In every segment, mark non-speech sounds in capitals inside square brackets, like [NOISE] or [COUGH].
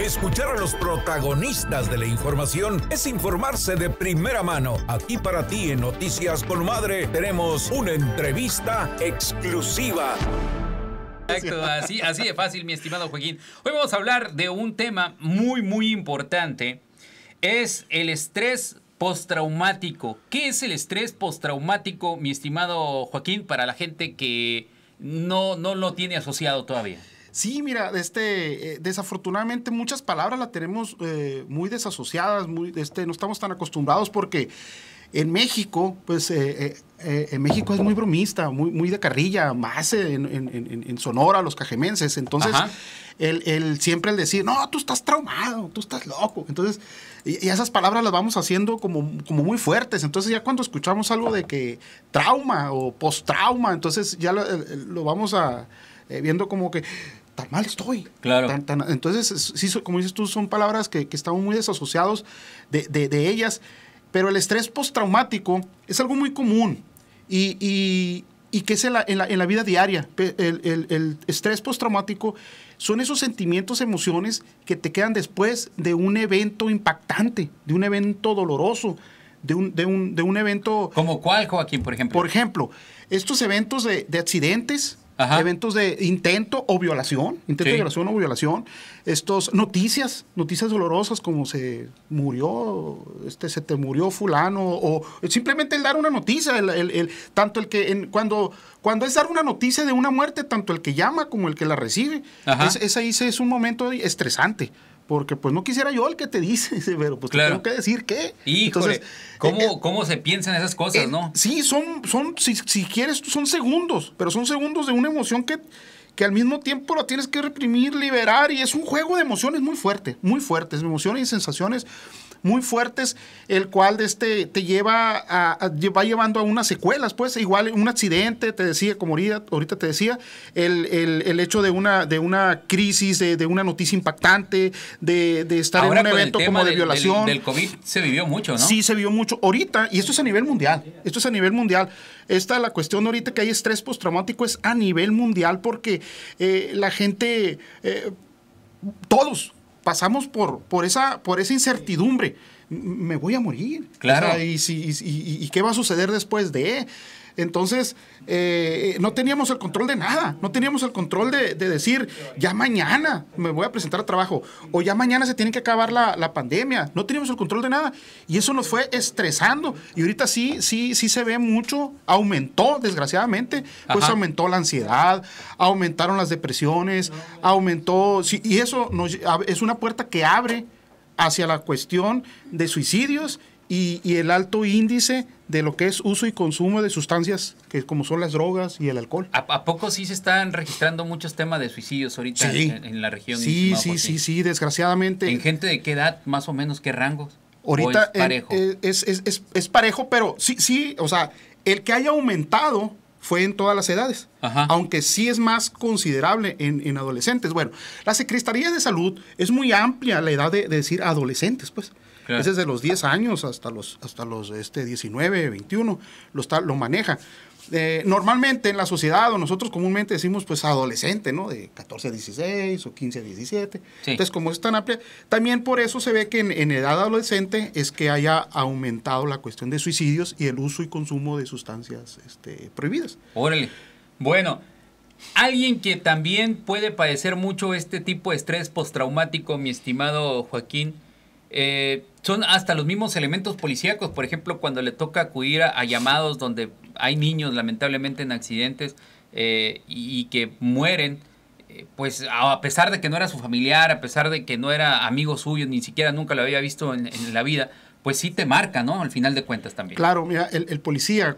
Escuchar a los protagonistas de la información es informarse de primera mano. Aquí para ti en Noticias con Madre tenemos una entrevista exclusiva. Exacto, así, así de fácil, mi estimado Joaquín. Hoy vamos a hablar de un tema muy, muy importante. Es el estrés postraumático. ¿Qué es el estrés postraumático, mi estimado Joaquín, para la gente que no, no lo tiene asociado todavía? Sí, mira, este, eh, desafortunadamente muchas palabras las tenemos eh, muy desasociadas, muy, este, no estamos tan acostumbrados porque en México, pues eh, en México es muy bromista, muy, muy de carrilla, más en, en, en, Sonora, los cajemenses. Entonces, el, siempre el decir, no, tú estás traumado, tú estás loco. Entonces, y, esas palabras las vamos haciendo como, como muy fuertes. Entonces, ya cuando escuchamos algo de que trauma o post-trauma, entonces ya lo, vamos a, viendo como que tan mal estoy. Claro. entonces, sí, como dices tú, son palabras que, estamos muy desasociados de, ellas, pero el estrés postraumático es algo muy común y, que es en la, vida diaria. El, estrés postraumático son esos sentimientos, emociones que te quedan después de un evento impactante, de un evento doloroso, de un, de un, de un evento... ¿Como cuál, Joaquín, por ejemplo? Por ejemplo, estos eventos de accidentes, eventos de intento o violación, intento de violación o violación, estos noticias, noticias dolorosas como se murió, este se te murió fulano o simplemente el dar una noticia, el, tanto el que cuando cuando es dar una noticia de una muerte, tanto el que llama como el que la recibe, es, ahí es un momento estresante porque pues no quisiera yo el que te dice, [LAUGHS] pero pues claro. tengo que decir qué. Entonces, eh, eh, ¿cómo, se piensan esas cosas, eh, no? Sí, son, son si, si, quieres, son segundos, pero son segundos de una emoción que, que al mismo tiempo lo tienes que reprimir, liberar, y es un juego de emociones muy fuerte, muy fuertes, emociones y sensaciones muy fuertes, el cual este, te lleva a, va llevando a unas secuelas, pues e igual un accidente, te decía, como ahorita, te decía, el, hecho de una, de una crisis, de, una noticia impactante, de, estar en un evento como de violación. Del, del, COVID se vivió mucho, ¿no? Sí, se vivió mucho ahorita, y esto es a nivel mundial, esto es a nivel mundial. Esta la cuestión ahorita que hay estrés postraumático es a nivel mundial porque eh, la gente, eh, todos pasamos por, por, esa, por esa incertidumbre. Me voy a morir. Claro. y, si, y, qué va a suceder después de? Entonces, eh, no teníamos el control de nada, no teníamos el control de, decir, ya mañana me voy a presentar a trabajo, o ya mañana se tiene que acabar la, pandemia, no teníamos el control de nada. Y eso nos fue estresando. Y ahorita sí, sí, sí se ve mucho, aumentó, desgraciadamente, pues aumentó la ansiedad, aumentaron las depresiones, aumentó, y eso es una puerta que abre hacia la cuestión de suicidios y, el alto índice de lo que es uso y consumo de sustancias que como son las drogas y el alcohol. ¿A, poco sí se están registrando muchos temas de suicidios ahorita en, la región? Sí, sí, sí, sí, desgraciadamente. ¿En gente de qué edad, más o menos, qué rangos? Ahorita es parejo? Eh, eh, es, parejo, pero sí, sí, o sea, el que haya aumentado fue en todas las edades, aunque sí es más considerable en, adolescentes. Bueno, la Secretaría de Salud es muy amplia la edad de decir adolescentes, pues. Es desde los 10 años hasta los, hasta los este, 19, 21, lo, está, lo maneja. Eh, normalmente en la sociedad o nosotros comúnmente decimos pues adolescente, ¿no? De 14 a 16 o 15 a 17. Entonces, como es tan amplia, también por eso se ve que en, edad adolescente es que haya aumentado la cuestión de suicidios y el uso y consumo de sustancias este, prohibidas. Órale. Bueno, alguien que también puede padecer mucho este tipo de estrés postraumático, mi estimado Joaquín, eh, son hasta los mismos elementos policíacos, por ejemplo, cuando le toca acudir a, llamados donde hay niños lamentablemente en accidentes eh, y, que mueren, eh, pues a pesar de que no era su familiar, a pesar de que no era amigo suyo, ni siquiera nunca lo había visto en, la vida, pues sí te marca, ¿no? Al final de cuentas también. Claro, mira, el, policía,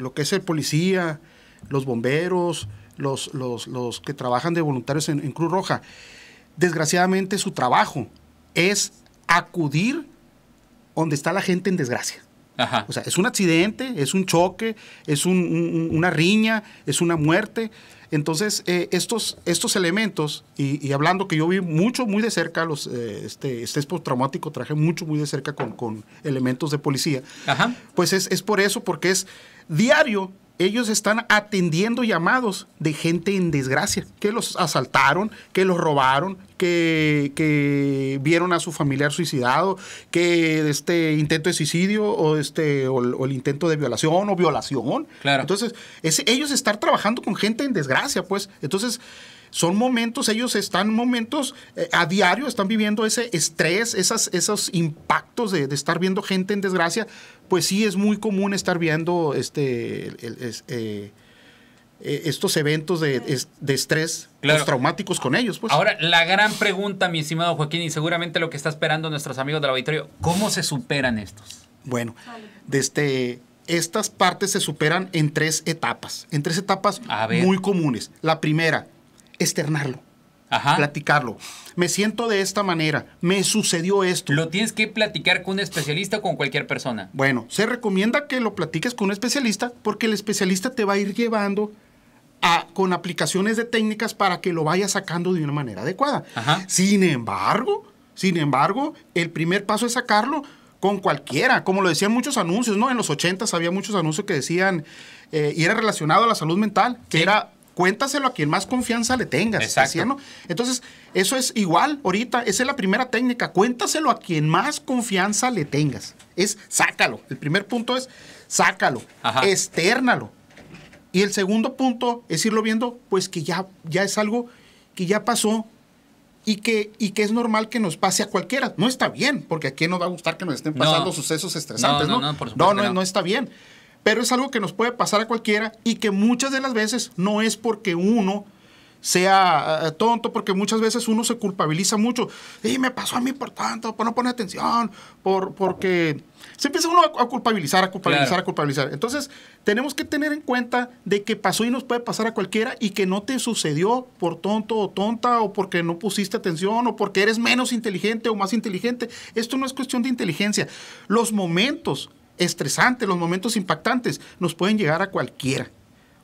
lo que es el policía, los bomberos, los, los, que trabajan de voluntarios en Cruz Roja, desgraciadamente su trabajo es acudir donde está la gente en desgracia. O sea, es un accidente, es un choque, es una riña, es una muerte. Entonces, eh, estos, estos elementos, y, hablando que yo vi mucho, muy de cerca, los, eh, este estrés postraumático traje mucho, muy de cerca con, elementos de policía, pues es, es por eso, porque es diario ellos están atendiendo llamados de gente en desgracia, que los asaltaron, que los robaron, que, que vieron a su familiar suicidado, que este intento de suicidio o, este, o, el intento de violación o violación. Claro. Entonces, ellos están trabajando con gente en desgracia, pues. Entonces, son momentos, ellos están momentos eh, a diario, están viviendo ese estrés, esas, esos impactos de, estar viendo gente en desgracia, pues sí es muy común estar viendo este, eh, eh, estos eventos de, estrés traumáticos con ellos. Pues. Ahora, la gran pregunta, mi estimado Joaquín, y seguramente lo que está esperando nuestros amigos del auditorio, ¿cómo se superan estos? Bueno, desde este, estas partes se superan en tres etapas, en tres etapas muy comunes. La primera, externarlo. Platicarlo. Me siento de esta manera. Me sucedió esto. Lo tienes que platicar con un especialista o con cualquier persona. Bueno, se recomienda que lo platiques con un especialista porque el especialista te va a ir llevando con aplicaciones de técnicas para que lo vayas sacando de una manera adecuada. Sin embargo, sin embargo, el primer paso es sacarlo con cualquiera, como lo decían muchos anuncios, ¿no? En los 80 había muchos anuncios que decían, eh, y era relacionado a la salud mental, que era cuéntaselo a quien más confianza le tengas. Entonces, eso es igual ahorita, esa es la primera técnica, cuéntaselo a quien más confianza le tengas. Es sácalo. El primer punto es sácalo, externalo. Y el segundo punto es irlo viendo, pues que ya, ya es algo que ya pasó, y que, y que es normal que nos pase a cualquiera. No está bien, porque a quién nos va a gustar que nos estén pasando sucesos estresantes, ¿no? No, no, no, no, no está bien pero es algo que nos puede pasar a cualquiera y que muchas de las veces no es porque uno sea eh, eh, tonto, porque muchas veces uno se culpabiliza mucho. Y me pasó a mí por tanto, por no poner atención, por, porque se empieza uno a, culpabilizar, a culpabilizar, a culpabilizar. Entonces, tenemos que tener en cuenta de que pasó y nos puede pasar a cualquiera y que no te sucedió por tonto o tonta o porque no pusiste atención o porque eres menos inteligente o más inteligente. Esto no es cuestión de inteligencia. Los momentos estresantes, los momentos impactantes, nos pueden llegar a cualquiera.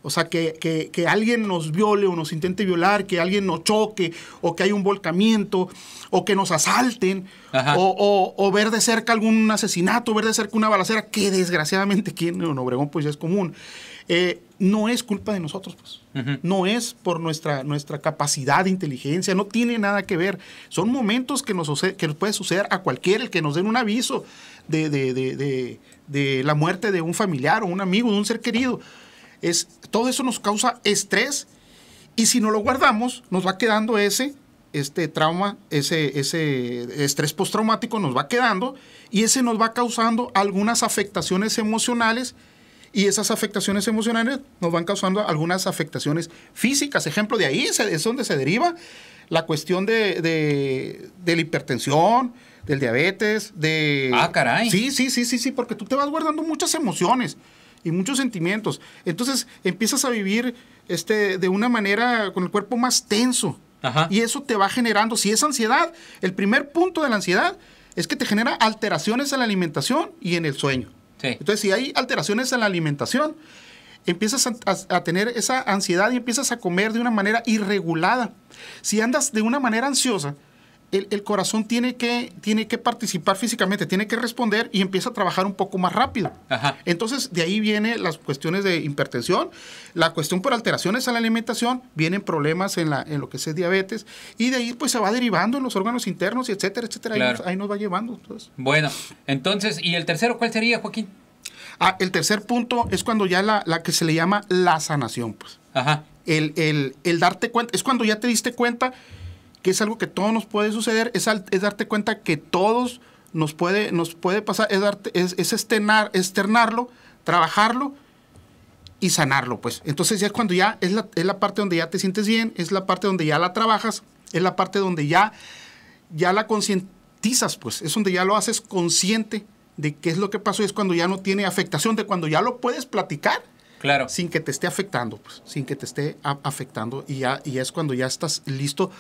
O sea, que, que, alguien nos viole o nos intente violar, que alguien nos choque, o que hay un volcamiento, o que nos asalten, o, ver de cerca algún asesinato, ver de cerca una balacera, que desgraciadamente aquí en Obregón pues ya es común. Eh, no es culpa de nosotros, pues. No es por nuestra, nuestra capacidad de inteligencia, no tiene nada que ver. Son momentos que nos, que puede suceder a cualquiera, el que nos den un aviso de, de, la muerte de un familiar o un amigo, de un ser querido. Es, todo eso nos causa estrés y si no lo guardamos, nos va quedando ese este trauma, ese, ese estrés postraumático nos va quedando y ese nos va causando algunas afectaciones emocionales y esas afectaciones emocionales nos van causando algunas afectaciones físicas. Ejemplo, de ahí es donde se deriva la cuestión de, la hipertensión, del diabetes, de... Ah, caray. Sí, sí, sí, sí, sí, porque tú te vas guardando muchas emociones y muchos sentimientos. Entonces empiezas a vivir este, de una manera con el cuerpo más tenso. Y eso te va generando, si es ansiedad, el primer punto de la ansiedad es que te genera alteraciones en la alimentación y en el sueño. Entonces, si hay alteraciones en la alimentación, empiezas a, a, tener esa ansiedad y empiezas a comer de una manera irregulada. Si andas de una manera ansiosa, el, corazón tiene que, tiene que participar físicamente, tiene que responder y empieza a trabajar un poco más rápido. Entonces, de ahí vienen las cuestiones de hipertensión, la cuestión por alteraciones a la alimentación, vienen problemas en, la, en lo que es diabetes, y de ahí pues se va derivando en los órganos internos, y etcétera, etcétera. Ahí, nos, va llevando. Bueno, entonces, ¿y el tercero cuál sería, Joaquín? Ah, el tercer punto es cuando ya la, que se le llama la sanación, pues. Ajá. El, el, el darte cuenta, es cuando ya te diste cuenta que es algo que todos nos puede suceder, es, darte cuenta que todos nos puede, nos puede pasar, es, darte, es, externarlo, trabajarlo y sanarlo, pues. Entonces ya es cuando ya es la, parte donde ya te sientes bien, es la parte donde ya la trabajas, es la parte donde ya, ya la concientizas, pues. Es donde ya lo haces consciente de qué es lo que pasó y es cuando ya no tiene afectación, de cuando ya lo puedes platicar. Claro. Sin que te esté afectando, pues, sin que te esté afectando y ya, y es cuando ya estás listo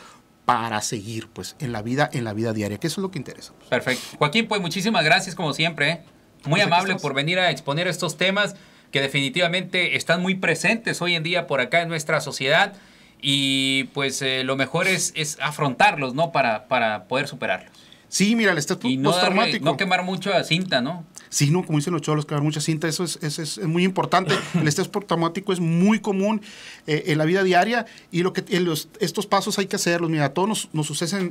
para seguir pues en la vida en la vida diaria que eso es lo que interesa pues. perfecto Joaquín pues muchísimas gracias como siempre ¿eh? muy pues amable por venir a exponer estos temas que definitivamente están muy presentes hoy en día por acá en nuestra sociedad y pues eh, lo mejor es, es afrontarlos no para para poder superarlos sí mira el estatus y no, no quemar mucho a cinta no Sí, no, como dicen los cholos, clavar mucha cinta, eso es, es, es muy importante. [COUGHS] El estrés postraumático es muy común eh, en la vida diaria y lo que, eh, los, estos pasos hay que hacerlos. Mira, todos nos, nos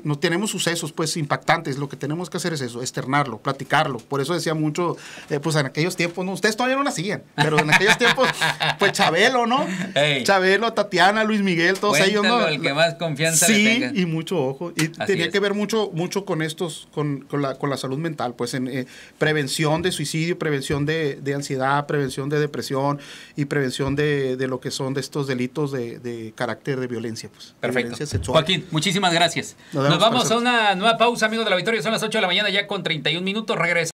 nos tenemos sucesos pues impactantes, lo que tenemos que hacer es eso, externarlo, platicarlo. Por eso decía mucho, eh, pues en aquellos tiempos, no, ustedes todavía no nacían, pero en aquellos tiempos, [LAUGHS] pues Chabelo, ¿no? Chabelo, Tatiana, Luis Miguel, todos ellos, ¿no? El que más confianza sí, le tenga. y mucho ojo. Y tenía que ver mucho, mucho con estos, con, con, la, con la salud mental, pues en prevención de suicidio, prevención de, ansiedad, prevención de depresión y prevención de, lo que son de estos delitos de, carácter de violencia. Pues, Perfecto. Joaquín, muchísimas gracias. Nos, vamos a una nueva pausa, amigos de la Victoria. Son las 8 de la mañana ya con 31 minutos. Regresa.